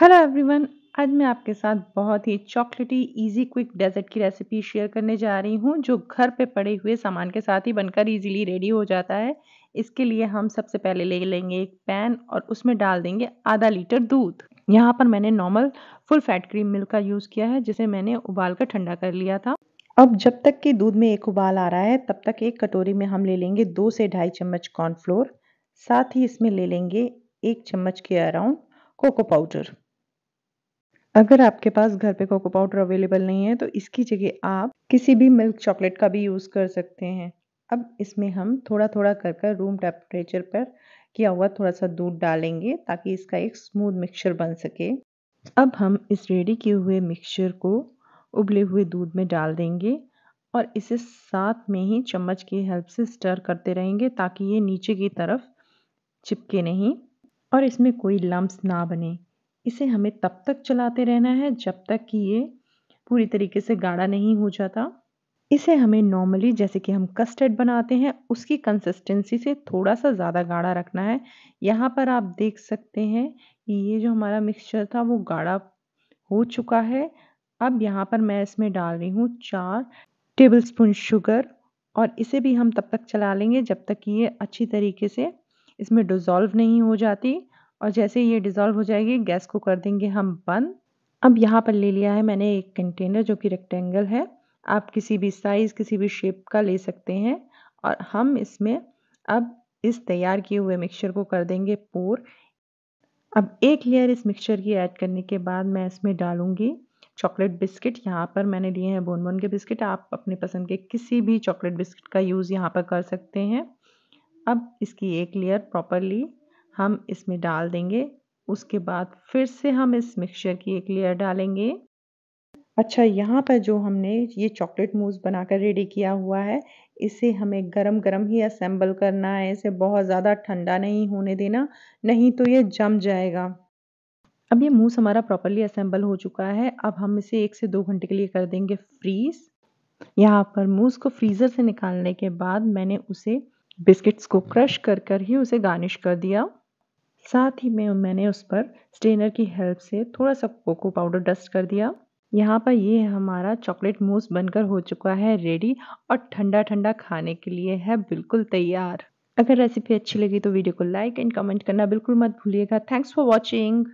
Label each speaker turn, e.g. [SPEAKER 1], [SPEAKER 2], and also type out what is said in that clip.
[SPEAKER 1] hello everyone आज मैं आपके साथ बहुत ही चॉकलेटी इजी क्विक डेजर्ट की रेसिपी शेयर करने जा रही हूँ जो घर पे पड़े हुए सामान के साथ ही बनकर इजीली रेडी हो जाता है इसके लिए हम सबसे पहले ले लेंगे एक पैन और उसमें डाल देंगे आधा लीटर दूध यहाँ पर मैंने normal full fat cream milk का यूज़ किया है जिसे मैंने उबाल कर ठंडा कर लिया था अब जब तक कि दूध में एक उबाल आ रहा है तब तक एक कटोरी में हम ले लेंगे दो से ढाई चम्मच कॉर्नफ्लोर साथ ही इसमें ले लेंगे एक चम्मच के अराउंड कोको पाउडर अगर आपके पास घर पे कोको पाउडर अवेलेबल नहीं है तो इसकी जगह आप किसी भी मिल्क चॉकलेट का भी यूज़ कर सकते हैं अब इसमें हम थोड़ा थोड़ा कर कर रूम टेम्परेचर पर किया हुआ थोड़ा सा दूध डालेंगे ताकि इसका एक स्मूथ मिक्सचर बन सके अब हम इस रेडी किए हुए मिक्सचर को उबले हुए दूध में डाल देंगे और इसे साथ में ही चम्मच की हेल्प से स्टर करते रहेंगे ताकि ये नीचे की तरफ चिपके नहीं और इसमें कोई लम्ब ना बने इसे हमें तब तक चलाते रहना है जब तक कि ये पूरी तरीके से गाढ़ा नहीं हो जाता इसे हमें नॉर्मली जैसे कि हम कस्टर्ड बनाते हैं उसकी कंसिस्टेंसी से थोड़ा सा ज़्यादा गाढ़ा रखना है यहाँ पर आप देख सकते हैं कि ये जो हमारा मिक्सचर था वो गाढ़ा हो चुका है अब यहाँ पर मैं इसमें डाल रही हूँ चार टेबल स्पून शुगर और इसे भी हम तब तक चला लेंगे जब तक कि ये अच्छी तरीके से इसमें डिज़ोल्व नहीं हो जाती और जैसे ये डिज़ोल्व हो जाएगी गैस को कर देंगे हम बंद अब यहाँ पर ले लिया है मैंने एक कंटेनर जो कि रेक्टेंगल है आप किसी भी साइज़ किसी भी शेप का ले सकते हैं और हम इसमें अब इस तैयार किए हुए मिक्सचर को कर देंगे पोर अब एक लेयर इस मिक्सचर की ऐड करने के बाद मैं इसमें डालूँगी चॉकलेट बिस्किट यहाँ पर मैंने लिए हैं बोन बोन के बिस्किट आप अपने पसंद के किसी भी चॉकलेट बिस्किट का यूज़ यहाँ पर कर सकते हैं अब इसकी एक लेयर प्रॉपरली हम इसमें डाल देंगे उसके बाद फिर से हम इस मिक्सचर की एक लेयर डालेंगे अच्छा यहाँ पर जो हमने ये चॉकलेट मूस बनाकर रेडी किया हुआ है इसे हमें गरम गरम ही असेंबल करना है इसे बहुत ज़्यादा ठंडा नहीं होने देना नहीं तो ये जम जाएगा अब ये मूस हमारा प्रॉपरली असेंबल हो चुका है अब हम इसे एक से दो घंटे के लिए कर देंगे फ्रीज़ यहाँ पर मूस को फ्रीज़र से निकालने के बाद मैंने उसे बिस्किट्स को क्रश कर कर ही उसे गार्निश कर दिया साथ ही में मैंने उस पर स्ट्रेनर की हेल्प से थोड़ा सा कोको पाउडर डस्ट कर दिया यहाँ पर ये हमारा चॉकलेट मूस बनकर हो चुका है रेडी और ठंडा ठंडा खाने के लिए है बिल्कुल तैयार अगर रेसिपी अच्छी लगी तो वीडियो को लाइक एंड कमेंट करना बिल्कुल मत भूलिएगा थैंक्स फॉर वॉचिंग